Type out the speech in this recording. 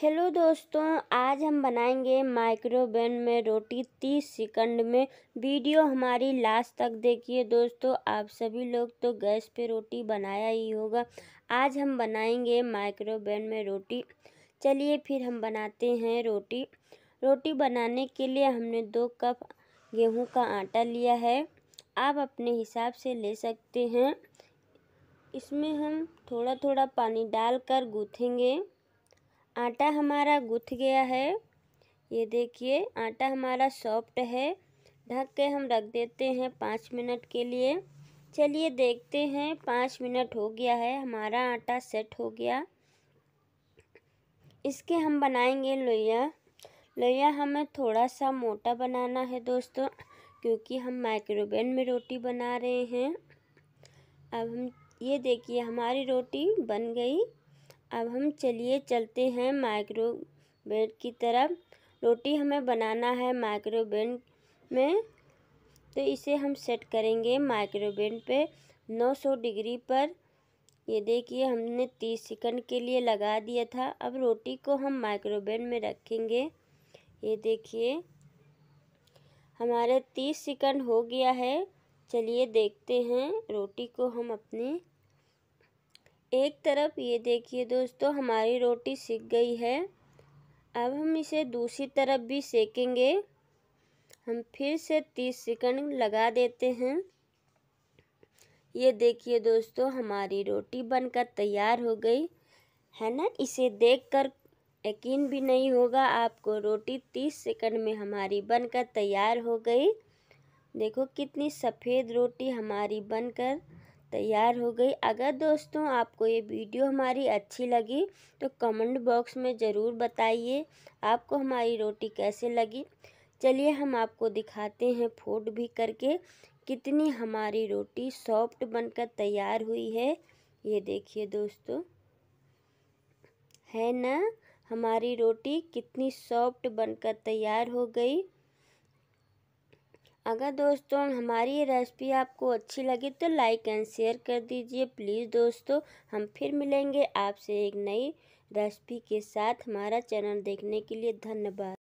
hello दोस्तों आज हम बनाएंगे माइक्रोवेन में रोटी तीस सेकंड में वीडियो हमारी लास्ट तक देखिए दोस्तों आप सभी लोग तो गैस पे रोटी बनाया ही होगा आज हम बनाएंगे माइक्रोवेन में रोटी चलिए फिर हम बनाते हैं रोटी रोटी बनाने के लिए हमने दो कप गेहूं का आटा लिया है आप अपने हिसाब से ले सकते हैं इसमें हम थोड़ा थोड़ा पानी डालकर गूँथेंगे आटा हमारा गुथ गया है ये देखिए आटा हमारा सॉफ्ट है ढक के हम रख देते हैं पाँच मिनट के लिए चलिए देखते हैं पाँच मिनट हो गया है हमारा आटा सेट हो गया इसके हम बनाएंगे लोइया लोइया हमें थोड़ा सा मोटा बनाना है दोस्तों क्योंकि हम माइक्रोवेव में रोटी बना रहे हैं अब हम ये देखिए हमारी रोटी बन गई अब हम चलिए चलते हैं माइक्रोवेव की तरफ रोटी हमें बनाना है माइक्रोवेव में तो इसे हम सेट करेंगे माइक्रोवेव पे 900 डिग्री पर ये देखिए हमने 30 सेकंड के लिए लगा दिया था अब रोटी को हम माइक्रोवेव में रखेंगे ये देखिए हमारे 30 सेकंड हो गया है चलिए देखते हैं रोटी को हम अपनी एक तरफ ये देखिए दोस्तों हमारी रोटी सिक गई है अब हम इसे दूसरी तरफ भी सेकेंगे हम फिर से तीस सेकंड लगा देते हैं ये देखिए दोस्तों हमारी रोटी बनकर तैयार हो गई है ना इसे देखकर यकीन भी नहीं होगा आपको रोटी तीस सेकंड में हमारी बनकर तैयार हो गई देखो कितनी सफ़ेद रोटी हमारी बनकर तैयार हो गई अगर दोस्तों आपको ये वीडियो हमारी अच्छी लगी तो कमेंट बॉक्स में ज़रूर बताइए आपको हमारी रोटी कैसे लगी चलिए हम आपको दिखाते हैं फोट भी करके कितनी हमारी रोटी सॉफ्ट बनकर तैयार हुई है ये देखिए दोस्तों है ना हमारी रोटी कितनी सॉफ्ट बनकर तैयार हो गई अगर दोस्तों हमारी रेसिपी आपको अच्छी लगी तो लाइक एंड शेयर कर दीजिए प्लीज़ दोस्तों हम फिर मिलेंगे आपसे एक नई रेसिपी के साथ हमारा चैनल देखने के लिए धन्यवाद